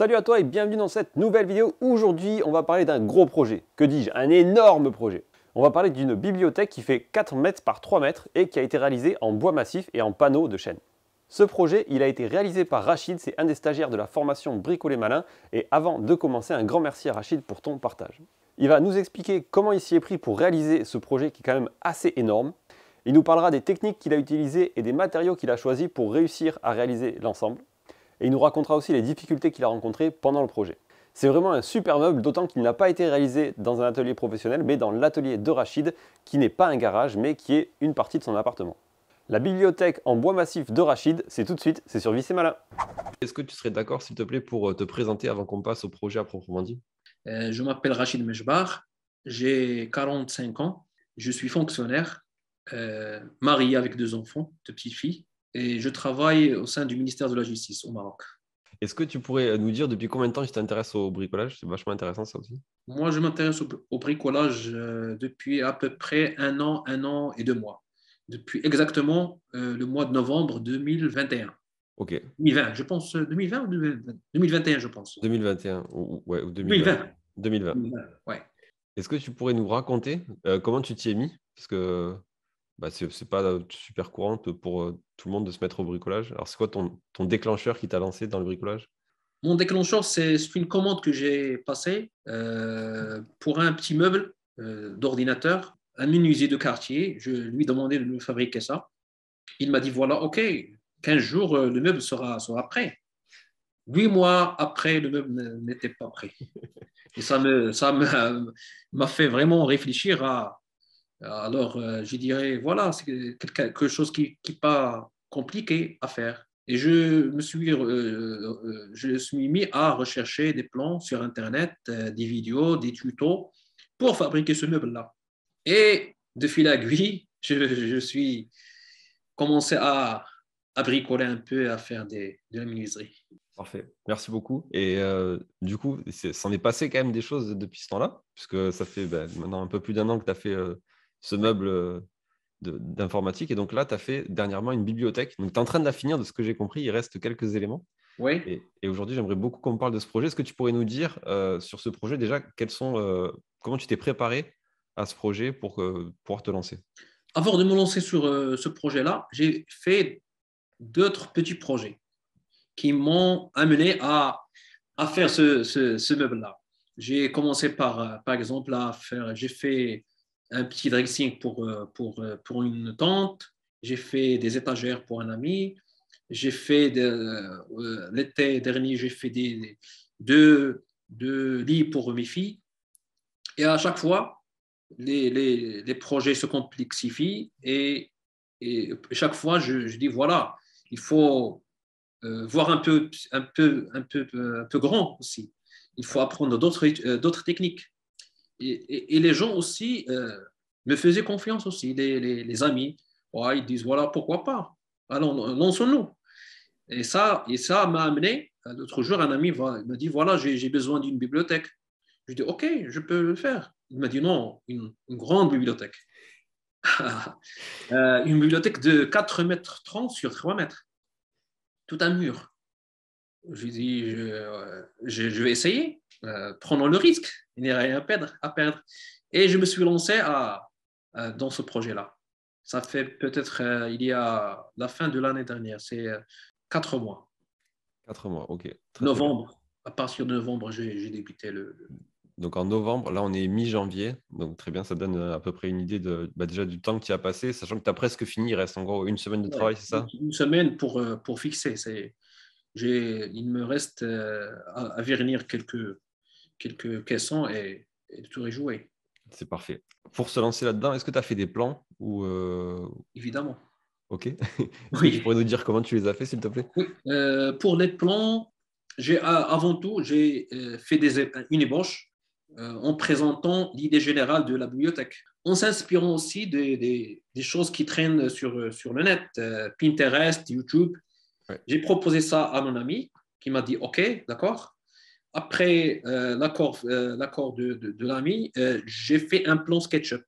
Salut à toi et bienvenue dans cette nouvelle vidéo. Aujourd'hui, on va parler d'un gros projet. Que dis-je Un énorme projet. On va parler d'une bibliothèque qui fait 4 mètres par 3 mètres et qui a été réalisée en bois massif et en panneaux de chêne. Ce projet, il a été réalisé par Rachid, c'est un des stagiaires de la formation Bricolet Malin. Et avant de commencer, un grand merci à Rachid pour ton partage. Il va nous expliquer comment il s'y est pris pour réaliser ce projet qui est quand même assez énorme. Il nous parlera des techniques qu'il a utilisées et des matériaux qu'il a choisis pour réussir à réaliser l'ensemble et il nous racontera aussi les difficultés qu'il a rencontrées pendant le projet. C'est vraiment un super meuble, d'autant qu'il n'a pas été réalisé dans un atelier professionnel, mais dans l'atelier de Rachid, qui n'est pas un garage, mais qui est une partie de son appartement. La bibliothèque en bois massif de Rachid, c'est tout de suite, c'est sur Vice Malin. Est-ce que tu serais d'accord, s'il te plaît, pour euh, te présenter avant qu'on passe au projet à proprement dit euh, Je m'appelle Rachid Mejbar, j'ai 45 ans, je suis fonctionnaire, euh, marié avec deux enfants, deux petites filles et je travaille au sein du ministère de la Justice au Maroc. Est-ce que tu pourrais nous dire depuis combien de temps tu t'intéresses au bricolage C'est vachement intéressant ça aussi. Moi, je m'intéresse au, bricolage depuis à peu près un an, un an et deux mois. Depuis exactement le mois de novembre 2021. Ok. 2020, je pense. 2020 ou 2021, je pense. 2021, ou, ouais, 2020. 2020. 2020. ouais. Est-ce que tu pourrais nous raconter comment tu t'y es mis Parce que bah, c'est n'est pas super courant pour euh, tout le monde de se mettre au bricolage. Alors, c'est quoi ton, déclencheur qui t'a lancé dans le bricolage Mon déclencheur, c'est une commande que j'ai passée euh, pour un petit meuble euh, d'ordinateur, un menuisier de quartier. Je lui ai demandé de me fabriquer ça. Il m'a dit voilà, OK, 15 jours, euh, le meuble sera, sera prêt. Huit mois après, le meuble n'était pas prêt. Et ça m'a me, ça fait vraiment réfléchir à alors, euh, je dirais, voilà, c'est quelque chose qui n'est pas compliqué à faire. Et je me suis, euh, euh, suis mis à rechercher des plans sur Internet, des vidéos, des tutos pour fabriquer ce meuble-là. Et de fil à aiguille, je, suis commencé à, bricoler un peu, à faire des, de la menuiserie. Parfait, merci beaucoup. Et du coup, ça est, est, passé quand même des choses depuis ce temps-là, puisque ça fait ben, maintenant un peu plus d'un an que tu as fait ce meuble euh, d'informatique. Et donc là, tu as fait dernièrement une bibliothèque. Donc tu es en train de la finir, de ce que j'ai compris, il reste quelques éléments. Oui. Et, aujourd'hui, j'aimerais beaucoup qu'on parle de ce projet. Est-ce que tu pourrais nous dire euh, sur ce projet déjà quels sont, euh, comment tu t'es préparé à ce projet pour pouvoir te lancer Avant de me lancer sur ce projet-là, j'ai fait d'autres petits projets qui m'ont amené à, à faire ce, ce, ce meuble-là. J'ai commencé par, par exemple, à faire, j'ai fait un petit dressing pour, euh, pour, euh, pour une tante, j'ai fait des étagères pour un ami, j'ai fait de, euh, l'été dernier, j'ai fait des, deux, deux, lits pour mes filles. Et à chaque fois, les, les, projets se complexifient et, et chaque fois, je, je, dis voilà, il faut voir un peu, un, peu, un, peu, un peu grand aussi. Il faut apprendre d'autres, d'autres techniques et, les gens aussi euh, me faisaient confiance aussi, les, amis. ils disent, voilà, pourquoi pas Allons, lançons-nous. Et ça, et ça m'a amené, euh, l'autre jour, un ami m'a dit, voilà, j'ai besoin d'une bibliothèque. Je dis, OK, je peux le faire. Il m'a dit, non, une, grande bibliothèque. Euh, une bibliothèque de 4 mètres 30 sur 3 mètres. Tout un mur. Je lui ai dit, je vais essayer. Euh, prendre le risque, il n'y a rien à perdre, à perdre. Et je me suis lancé à, euh, dans ce projet-là. Ça fait peut-être, euh, il y a la fin de l'année dernière, c'est quatre mois. Quatre mois, ok. novembre, à partir de novembre, j'ai débuté le, Donc en novembre, là on est mi-janvier, donc très bien, ça donne à peu près une idée de, bah, déjà du temps qui a passé, sachant que tu as presque fini, il reste en gros une semaine de travail, c'est ça Une semaine pour, pour fixer. Il me reste à, à vernir quelques, quelques caissons et, tout est joué. C'est parfait. Pour se lancer là-dedans, est-ce que tu as fait des plans ou euh, Évidemment. Ok. oui. Tu pourrais nous dire comment tu les as fait, s'il te plaît euh, Pour les plans, j'ai ah, avant tout j'ai euh, fait des, une ébauche en présentant l'idée générale de la bibliothèque, en s'inspirant aussi des, choses qui traînent sur, sur le net, Pinterest, YouTube. J'ai proposé ça à mon ami qui m'a dit OK, d'accord après euh, euh, l'accord, de, l'ami, euh, j'ai fait un plan SketchUp.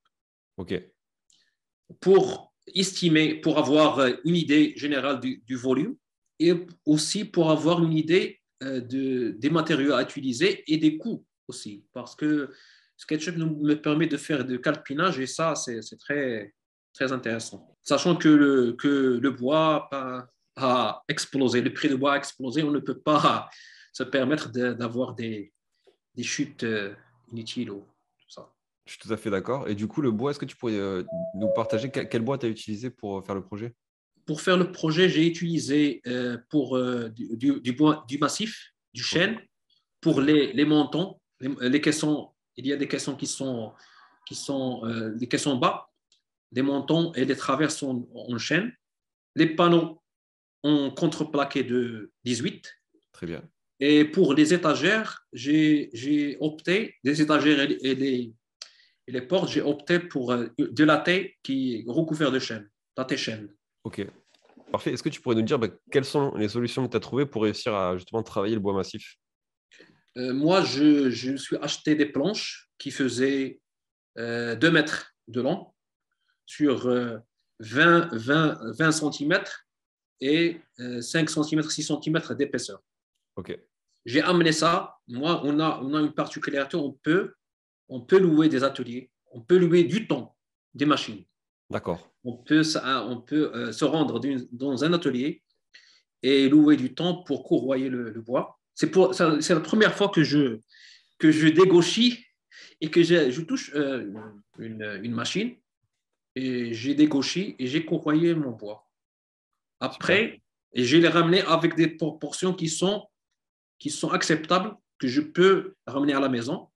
Pour estimer, pour avoir une idée générale du, volume et aussi pour avoir une idée des matériaux à utiliser et des coûts aussi. Parce que SketchUp nous, me permet de faire du calpinage et ça, c'est, très, très intéressant. Sachant que le, que le bois a, a explosé, le prix du bois a explosé, on ne peut pas se permettre d'avoir des, chutes euh, inutiles tout ça. Je suis tout à fait d'accord. Et du coup, le bois, est-ce que tu pourrais euh, nous partager quel, bois tu as utilisé pour euh, faire le projet Pour faire le projet, j'ai utilisé pour, du, bois du massif, du chêne, pour les, les montants, les, caissons. Il y a des caissons qui sont, qui sont caissons bas, les montants et les traverses sont en chêne. Les panneaux ont contreplaqué de 18. Très bien. Et pour les étagères, j'ai opté, les étagères et les, les, portes, j'ai opté pour euh, de la thé qui est recouvert de chêne, la thé chêne. Ok, parfait. Est-ce que tu pourrais nous dire bah, quelles sont les solutions que tu as trouvées pour réussir à justement travailler le bois massif euh, Moi, je, me suis acheté des planches qui faisaient 2 euh, mètres de long sur 20, 20, 20 cm et 5 cm, 6 cm d'épaisseur. Ok. J'ai amené ça. Moi, on a, on a une particularité, on peut, on peut louer des ateliers, on peut louer du temps, des machines. D'accord. On peut, on peut euh, se rendre dans un atelier et louer du temps pour courroyer le, bois. C'est la première fois que je, que je dégauchis et que je, je touche euh, une, une, machine. Et j'ai dégauchi et j'ai courroyé mon bois. Après, j'ai les ramené avec des proportions qui sont qui sont acceptables, que je peux ramener à la maison.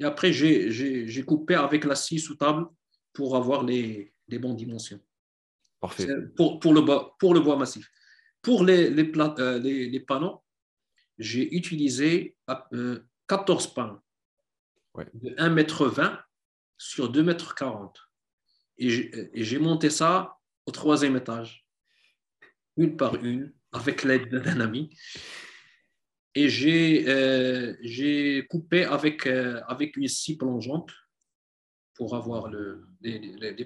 Et après, j'ai coupé avec la scie sous table pour avoir les, les bonnes dimensions. Parfait. Pour, pour, le bois, pour le bois massif. Pour les, les, euh, les, panneaux, j'ai utilisé 14 euh, panneaux ouais. de 1,20 m sur mètres m. Et j'ai monté ça au troisième étage, une par une, avec l'aide d'un ami et euh, j'ai coupé avec, euh, avec une scie plongeante pour avoir le,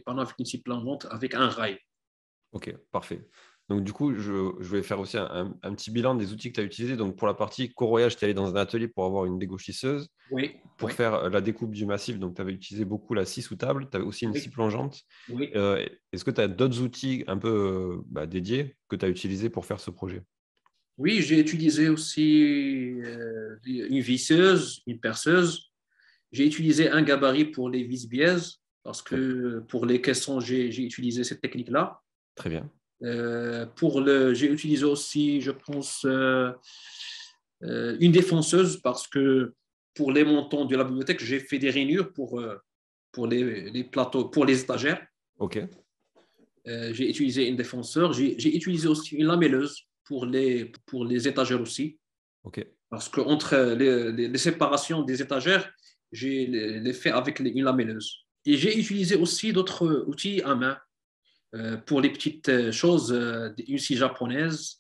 panneaux avec une scie plongeante avec un rail. Ok, parfait. Donc, du coup, je, vais faire aussi un, petit bilan des outils que tu as utilisés. Donc, pour la partie corroyage, tu es allé dans un atelier pour avoir une dégauchisseuse. Oui. Pour faire euh, la découpe du massif, donc tu avais utilisé beaucoup la scie sous table. Tu avais aussi une scie plongeante. Oui. Est-ce que tu as d'autres outils un peu bah, dédiés que tu as utilisés pour faire ce projet oui, j'ai utilisé aussi euh, une visseuse, une perceuse. J'ai utilisé un gabarit pour les vis biaises parce que pour les caissons, j'ai utilisé cette technique-là. Très bien. Euh, pour le, j'ai utilisé aussi, je pense, euh, une défonceuse parce que pour les montants de la bibliothèque, j'ai fait des rainures pour, pour les, plateaux, pour les étagères. Ok. j'ai utilisé une défenseur. J'ai utilisé aussi une lamelleuse pour les, pour les étagères aussi. ok Parce que entre les, les, séparations des étagères, j'ai les, les, fait avec une lamelleuse. Et j'ai utilisé aussi d'autres outils à main euh, pour les petites euh, choses, euh, une scie japonaise,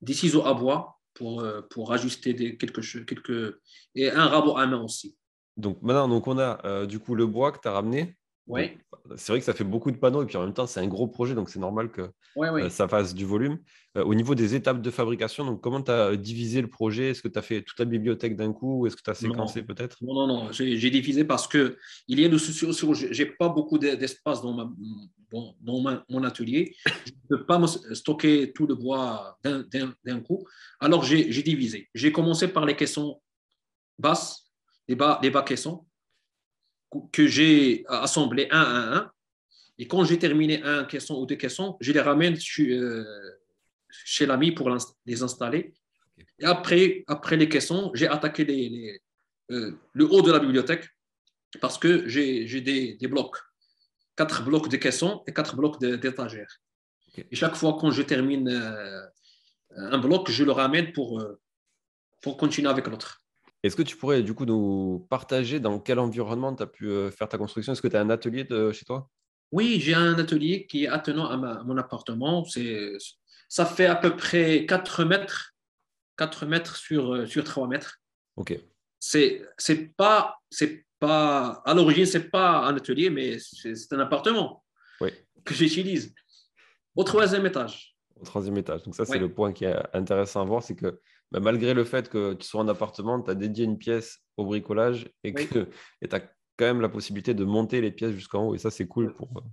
des ciseaux à bois pour, euh, pour ajuster des, quelque chose, quelques, et un rabot à main aussi. Donc maintenant, donc on a du coup le bois que tu as ramené, c'est vrai que ça fait beaucoup de panneaux et puis en même temps, c'est un gros projet, donc c'est normal que euh, ça fasse du volume. Euh, au niveau des étapes de fabrication, donc comment tu as divisé le projet Est-ce que tu as fait toute la bibliothèque d'un coup ou est-ce que tu as séquencé peut-être Non, non, non, j'ai divisé parce que il y a le souci j'ai pas beaucoup d'espace dans, mon atelier. Je ne peux pas stocker tout le bois d'un coup. Alors j'ai divisé. J'ai commencé par les caissons basses, les bas, les bas caissons que j'ai assemblé un à un. Et quand j'ai terminé un caisson ou deux caissons, je les ramène euh, chez, l'ami pour les installer. Et après, après les caissons, j'ai attaqué les, euh, le haut de la bibliothèque parce que j'ai des, blocs. Quatre blocs de caissons et quatre blocs d'étagères. Et chaque fois quand je termine euh, un bloc, je le ramène pour, pour continuer avec l'autre. Est-ce que tu pourrais du coup nous partager dans quel environnement tu as pu euh, faire ta construction Est-ce que tu as un atelier de, chez toi Oui, j'ai un atelier qui est attenant à, mon appartement. ça fait à peu près 4 mètres, 4 mètres sur, euh, sur 3 mètres. Ok. C'est, pas, c'est pas, à l'origine, c'est pas un atelier, mais c'est, un appartement que j'utilise au troisième étage. Au troisième étage. Donc, ça, c'est le point qui est intéressant à voir c'est que bah, malgré le fait que tu sois en appartement, tu as dédié une pièce au bricolage et que tu as quand même la possibilité de monter les pièces jusqu'en haut. Et ça, c'est cool pour.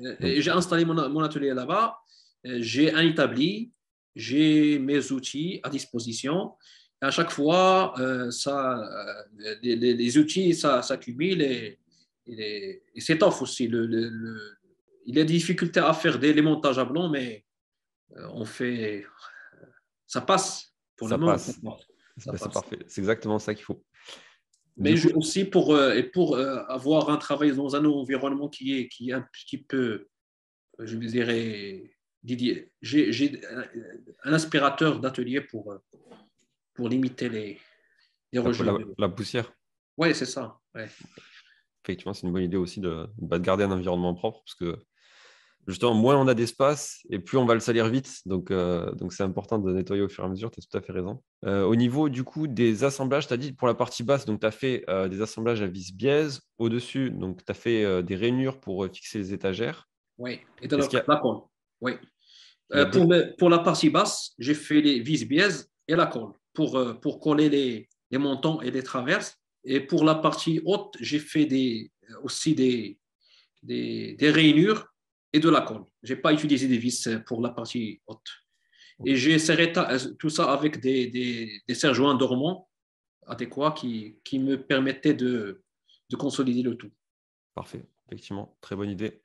Euh, j'ai installé mon, atelier là-bas. Euh, j'ai un établi. J'ai mes outils à disposition. à chaque fois, euh, ça, les, outils ça s'accumulent et, et, s'étoffent aussi. il y a des difficultés à faire des, montages à blanc, mais on fait. Ça passe ça passe. Ben, c'est parfait. C'est exactement ça qu'il faut. Mais je, aussi pour, euh, et pour euh, avoir un travail dans un environnement qui est, qui est un petit peu, euh, je dirais, Didier, j'ai un aspirateur d'atelier pour, pour limiter les, bah, rejets. La, poussière Oui, c'est ça. Effectivement, c'est une bonne idée aussi de, bah, de, garder un environnement propre parce que justement, moins on a d'espace et plus on va le salir vite. Donc, euh, donc c'est important de nettoyer au fur et à mesure, tu as tout à fait raison. Euh, au niveau du coup des assemblages, tu as dit pour la partie basse, donc tu as fait euh, des assemblages à vis biaise. Au-dessus, donc tu as fait des rainures pour fixer les étagères. Oui, et donc, la colle. Oui. pour, pour la partie basse, j'ai fait les vis biaises et la colle pour, pour coller les, les montants et les traverses. Et pour la partie haute, j'ai fait des, aussi des, des, des rainures et de la colle. Je n'ai pas utilisé des vis euh, pour la partie haute. Et j'ai serré euh, tout ça avec des, serre-joints dormants adéquats qui, qui me permettaient de, consolider le tout. Parfait, effectivement, très bonne idée.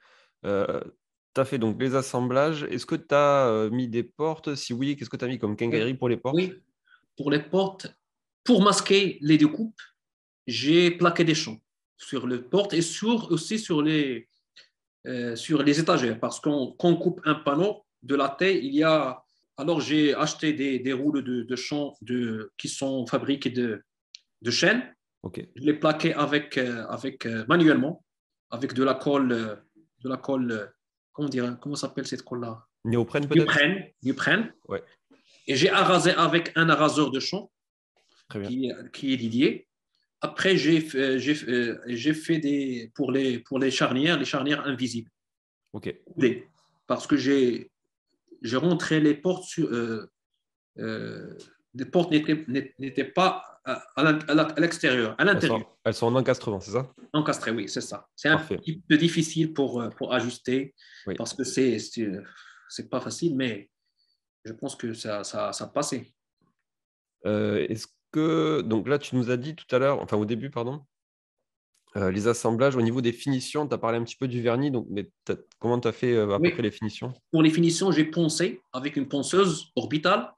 Euh, tu as fait donc les assemblages. Est-ce que tu as mis des portes Si oui, qu'est-ce que tu as mis comme quincaillerie pour les portes Oui, pour les portes, pour masquer les découpes, j'ai plaqué des champs sur les portes et sur, aussi sur les, euh, sur les étagères. Parce qu'on coupe un panneau, de la tête il y a. Alors, j'ai acheté des, des rouleaux de, champ de, qui sont fabriqués de, de chêne. Je les plaqué avec, euh, avec, euh, manuellement, avec de la colle. de la colle comment dire Comment s'appelle cette colle-là Néoprène, peut-être Néoprène. Ouais. Et j'ai arasé avec un araseur de champ qui, qui est Didier. Après, euh, euh, j'ai fait des, pour, les, pour les charnières, les charnières invisibles. OK. Parce que j'ai rentré les portes sur, euh, les portes n'étaient pas à l'extérieur, à l'intérieur. Elles, sont en encastrement, c'est ça Encastrées, oui, c'est ça. C'est un petit peu difficile pour, pour ajuster parce que c'est c'est pas facile, mais je pense que ça, ça, ça passait. Est-ce donc là, tu nous as dit tout à l'heure, enfin au début, pardon, euh, les assemblages, au niveau des finitions, tu as parlé un petit peu du vernis, donc, mais comment tu as fait après euh, les finitions Pour les finitions, j'ai poncé avec une ponceuse orbitale,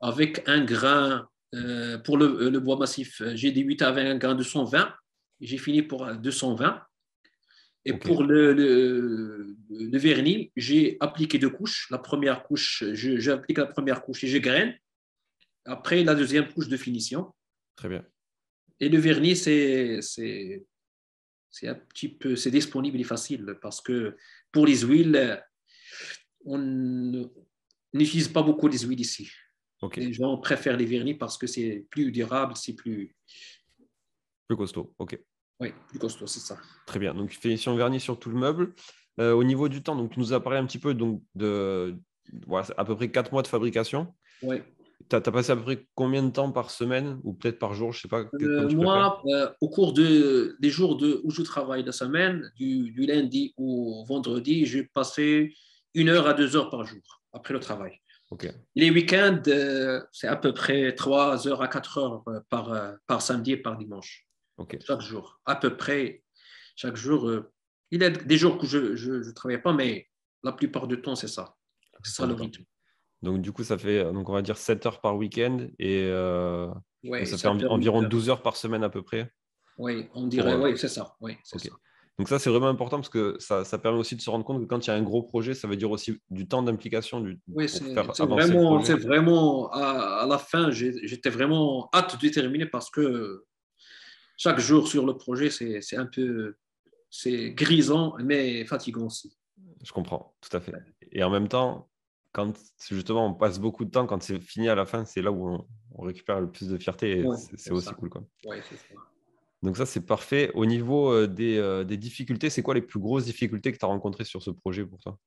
avec un grain, euh, pour le, bois massif, j'ai débuté avec un grain de 120, j'ai fini pour 220. Et pour le, vernis, j'ai appliqué deux couches. La première couche, j'applique la première couche et je graine. Après, la deuxième couche de finition. Très bien. Et le vernis, c'est, un petit peu, c'est disponible et facile parce que pour les huiles, on n'utilise pas beaucoup les huiles ici. Les gens préfèrent les vernis parce que c'est plus durable, c'est plus. Plus costaud, ok. Oui, plus costaud, c'est ça. Très bien. Donc, finition vernis sur tout le meuble. Euh, au niveau du temps, donc, tu nous as parlé un petit peu donc, de à peu près 4 mois de fabrication. Ouais tu as, passé à peu près combien de temps par semaine ou peut-être par jour Je sais pas. Euh, moi, euh, au cours des jours où je travaille la semaine, du, lundi au vendredi, j'ai passé une heure à deux heures par jour après le travail. Les week-ends, euh, c'est à peu près trois heures à quatre heures par, par samedi et par dimanche. Chaque jour, à peu près. Chaque jour. il y a des jours où je ne travaille pas, mais la plupart du temps, c'est ça. C'est ça le rythme. Donc, du coup, ça fait, euh, donc on va dire 7 heures par week-end et euh, ça, fait, environ 12 heures par semaine à peu près. Oui, on dirait, euh, oui, c'est ça. Donc, ça, c'est vraiment important parce que ça, permet aussi de se rendre compte que quand il y a un gros projet, ça veut dire aussi du temps d'implication. Du... Oui, c'est vraiment, à, la fin, j'étais vraiment hâte de terminer parce que chaque jour sur le projet, c'est un peu c'est grisant, mais fatigant aussi. Je comprends, tout à fait. Et en même temps, quand justement on passe beaucoup de temps, quand c'est fini à la fin, c'est là où on, récupère le plus de fierté. c'est aussi cool. Quoi. Donc ça, c'est parfait. Au niveau euh, des, euh, des, difficultés, c'est quoi les plus grosses difficultés que tu as rencontrées sur ce projet pour toi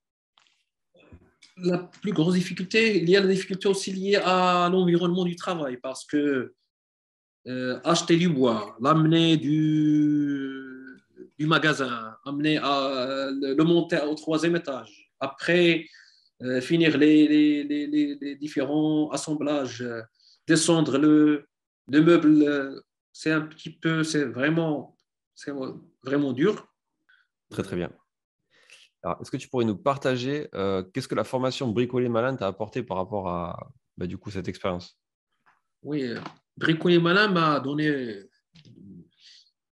La plus grosse difficulté, il y a la difficulté aussi liée à l'environnement du travail parce que euh, acheter du bois, l'amener du, du magasin, amener à, le monter au troisième étage. Après, euh, finir les, différents assemblages, euh, descendre le, le meuble, euh, c'est un petit peu, c'est vraiment, vraiment dur. Très très bien. Alors, est-ce que tu pourrais nous partager qu'est-ce que la formation Bricolé Malin t'a apporté par rapport à bah, du coup cette expérience Oui, Bricolé Malin m'a donné,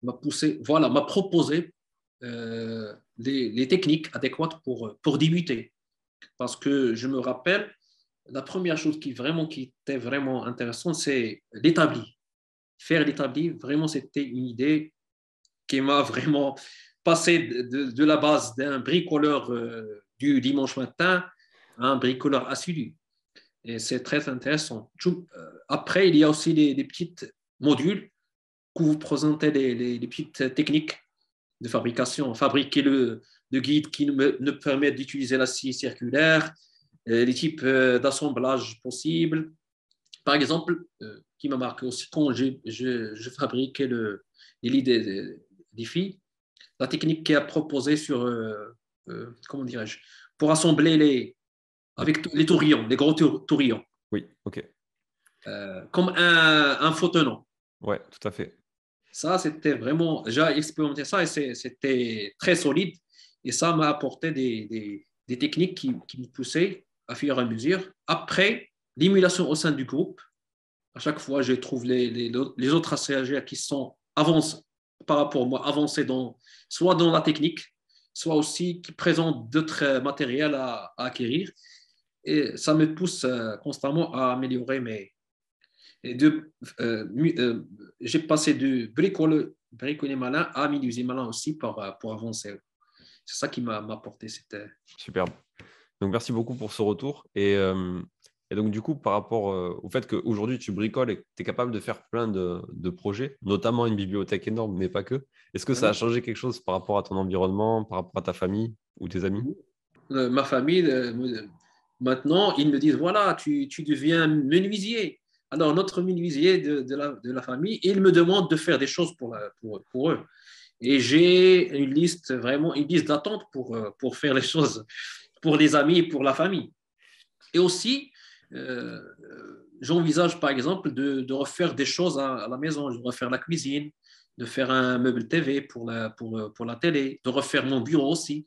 m'a poussé, voilà, m'a proposé les, techniques adéquates pour, pour débuter parce que je me rappelle, la première chose qui, vraiment, qui était vraiment intéressante, c'est l'établi. Faire l'établi, vraiment, c'était une idée qui m'a vraiment passé de, la base d'un bricoleur euh, du dimanche matin à un bricoleur assidu. Et c'est très intéressant. Euh, après, il y a aussi des, petits petites modules où vous présentez les, les petites techniques de fabrication, fabriquer le, guide qui nous, permet d'utiliser la scie circulaire, euh, les types euh, d'assemblage possibles. Par exemple, euh, qui m'a marqué aussi quand je, je, fabriquais le, les des, filles, la technique qui a proposée sur, comment dirais-je, pour assembler les, avec les tourillons, les gros tourillons. Oui, ok. comme un, un faux Ouais, tout à fait. Ça, c'était vraiment, j'ai expérimenté ça et c'était très solide. Et ça m'a apporté des, techniques qui, me poussaient à faire à mesure. Après, l'émulation au sein du groupe, à chaque fois, je trouve les, autres ACAG qui sont avancés, par rapport à moi, avancés dans, soit dans la technique, soit aussi qui présentent d'autres matériels à, acquérir. Et ça me pousse euh, constamment à améliorer mes, euh, euh, j'ai passé de bricoler malin à menuisier malin aussi euh, pour, avancer. C'est ça qui m'a apporté c'était Superbe. Donc merci beaucoup pour ce retour. Et, donc du coup, par rapport au fait qu'aujourd'hui tu bricoles et tu es capable de faire plein de, projets, notamment une bibliothèque énorme, mais pas que, est-ce que ça a changé quelque chose par rapport à ton environnement, par rapport à ta famille ou tes amis Ma famille, maintenant, ils me disent, voilà, tu, tu deviens menuisier. Alors, notre menuisier de, de, la, famille, il me demande de faire des choses pour, la, pour, eux. Et j'ai une liste, vraiment une liste d'attente pour, euh, pour faire les choses pour les amis et pour la famille. Et aussi, euh, j'envisage par exemple de, refaire des choses à, la maison, de refaire la cuisine, de faire un meuble TV pour la, pour, pour la télé, de refaire mon bureau aussi.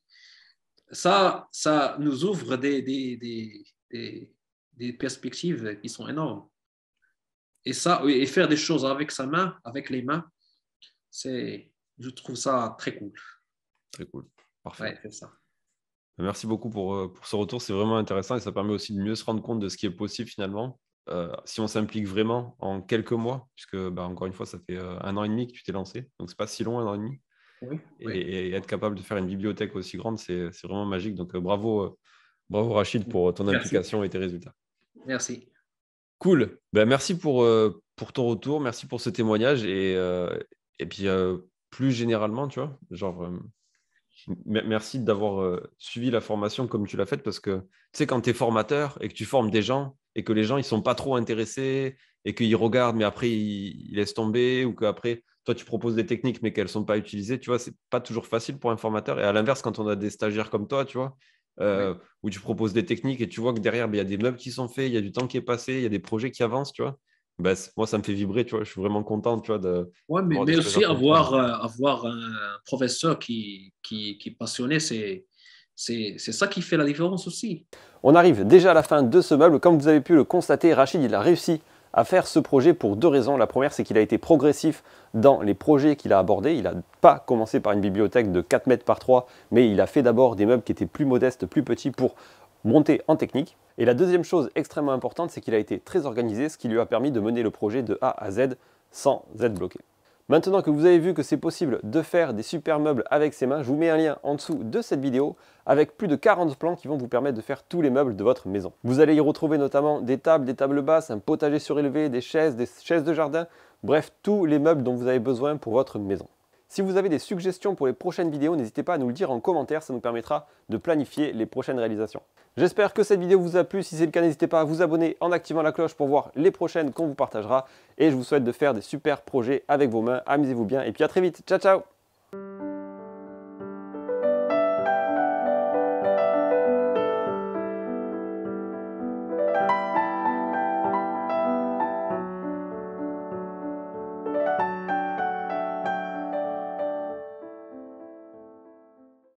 Ça, ça nous ouvre des, des, des perspectives qui sont énormes. Et ça, et faire des choses avec sa main, avec les mains, c'est, je trouve ça très cool. Très cool. Parfait. Ben, merci beaucoup euh, pour, ce retour. C'est vraiment intéressant et ça permet aussi de mieux se rendre compte de ce qui est possible finalement. Euh, si on s'implique vraiment en quelques mois, puisque ben, encore une fois, ça fait euh, un an et demi que tu t'es lancé, donc c'est pas si long, un an et demi. et, être capable de faire une bibliothèque aussi grande, c'est vraiment magique. Donc bravo, bravo Rachid pour ton implication et tes résultats. Merci. Cool. Ben, merci euh, pour, ton retour, merci pour ce témoignage et, euh, et puis euh, plus généralement, tu vois, genre, merci d'avoir suivi la formation comme tu l'as faite parce que tu sais, quand tu es formateur et que tu formes des gens et que les gens ils sont pas trop intéressés et qu'ils regardent mais après ils, laissent tomber ou qu'après toi tu proposes des techniques mais qu'elles ne sont pas utilisées, tu vois, c'est pas toujours facile pour un formateur et à l'inverse, quand on a des stagiaires comme toi, tu vois, euh, où tu proposes des techniques et tu vois que derrière, ben, il y a des meubles qui sont faits, il y a du temps qui est passé, il y a des projets qui avancent, tu vois. Ben, moi, ça me fait vibrer, tu vois. Je suis vraiment content, tu vois. De, ouais, mais, aussi avoir, euh, avoir un professeur qui, qui, qui est passionné, c'est. C'est ça qui fait la différence aussi. On arrive déjà à la fin de ce meuble. Comme vous avez pu le constater, Rachid, il a réussi à faire ce projet pour deux raisons. La première, c'est qu'il a été progressif dans les projets qu'il a abordés. Il n'a pas commencé par une bibliothèque de 4 mètres par 3, mais il a fait d'abord des meubles qui étaient plus modestes, plus petits pour monter en technique. Et la deuxième chose extrêmement importante, c'est qu'il a été très organisé, ce qui lui a permis de mener le projet de A à Z sans être bloqué. Maintenant que vous avez vu que c'est possible de faire des super meubles avec ses mains, je vous mets un lien en dessous de cette vidéo avec plus de 40 plans qui vont vous permettre de faire tous les meubles de votre maison. Vous allez y retrouver notamment des tables, des tables basses, un potager surélevé, des chaises, des chaises de jardin, bref tous les meubles dont vous avez besoin pour votre maison. Si vous avez des suggestions pour les prochaines vidéos, n'hésitez pas à nous le dire en commentaire, ça nous permettra de planifier les prochaines réalisations. J'espère que cette vidéo vous a plu. Si c'est le cas, n'hésitez pas à vous abonner en activant la cloche pour voir les prochaines qu'on vous partagera. Et je vous souhaite de faire des super projets avec vos mains. Amusez-vous bien et puis à très vite. Ciao, ciao